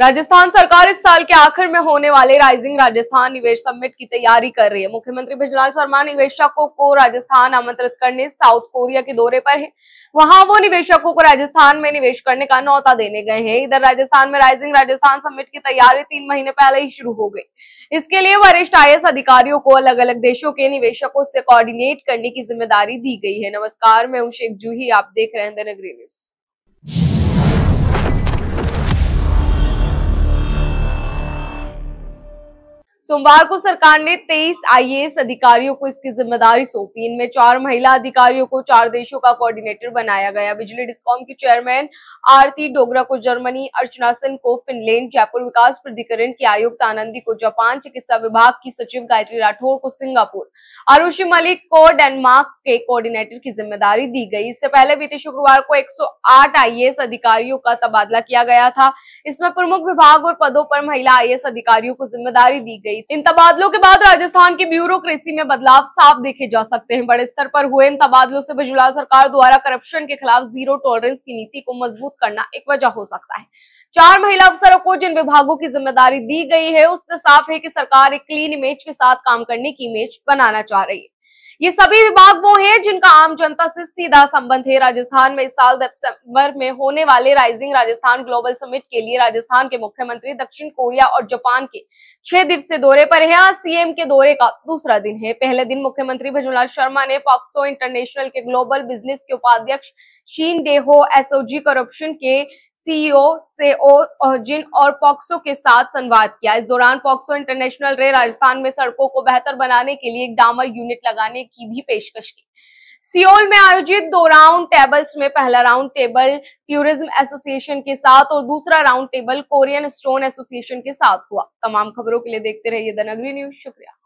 राजस्थान सरकार इस साल के आखिर में होने वाले राइजिंग राजस्थान निवेश समिट की तैयारी कर रही है मुख्यमंत्री भजलाल शर्मा निवेशकों को राजस्थान आमंत्रित करने साउथ कोरिया के दौरे पर है वहां वो निवेशकों को राजस्थान में निवेश करने का नौता देने गए हैं इधर राजस्थान में राइजिंग राजस्थान समिट की तैयारी तीन महीने पहले ही शुरू हो गई इसके लिए वरिष्ठ आई अधिकारियों को अलग अलग देशों के निवेशकों से कोऑर्डिनेट करने की जिम्मेदारी दी गई है नमस्कार मैं हूं शेख जूही आप देख रहे हैं द नगरी न्यूज सोमवार को सरकार ने 23 आईएएस अधिकारियों को इसकी जिम्मेदारी सौंपी इनमें चार महिला अधिकारियों को चार देशों का कोऑर्डिनेटर बनाया गया बिजली डिस्कॉम की चेयरमैन आरती डोगरा को जर्मनी अर्चना सिंह को फिनलैंड जयपुर विकास प्राधिकरण की आयुक्त आनंदी को जापान चिकित्सा विभाग की सचिव गायत्री राठौर को सिंगापुर आरुषि मलिक को डेनमार्क के कोऑर्डिनेटर की जिम्मेदारी दी गई इससे पहले बीते शुक्रवार को एक सौ अधिकारियों का तबादला किया गया था इसमें प्रमुख विभाग और पदों पर महिला आईएएस अधिकारियों को जिम्मेदारी दी गई गई इन तबादलों के बाद राजस्थान की ब्यूरोक्रेसी में बदलाव साफ देखे जा सकते हैं बड़े स्तर पर हुए इन तबादलों से भुजलाल सरकार द्वारा करप्शन के खिलाफ जीरो टॉलरेंस की नीति को मजबूत करना एक वजह हो सकता है चार महिला अफसरों को जिन विभागों की जिम्मेदारी दी गई है उससे साफ है कि सरकार एक क्लीन इमेज के साथ काम करने की इमेज बनाना चाह रही है ये सभी विभाग वो हैं जिनका आम जनता से सीधा संबंध है राजस्थान में इस साल दिसंबर में होने वाले राइजिंग राजस्थान ग्लोबल समिट के लिए राजस्थान के मुख्यमंत्री दक्षिण कोरिया और जापान के छह दिवसीय दौरे पर है आज सीएम के दौरे का दूसरा दिन है पहले दिन मुख्यमंत्री भजनलाल शर्मा ने पॉक्सो इंटरनेशनल के ग्लोबल बिजनेस के उपाध्यक्ष शीन डेहो एसओजी करप्शन के सीईओ से e e और जिन और पॉक्सो के साथ संवाद किया इस दौरान पॉक्सो इंटरनेशनल ने राजस्थान में सड़कों को बेहतर बनाने के लिए एक डामर यूनिट लगाने की भी पेशकश की सियोल में आयोजित दो राउंड टेबल्स में पहला राउंड टेबल टूरिज्म एसोसिएशन के साथ और दूसरा round table Korean stone association के साथ हुआ तमाम खबरों के लिए देखते रहिए द नगरी न्यूज शुक्रिया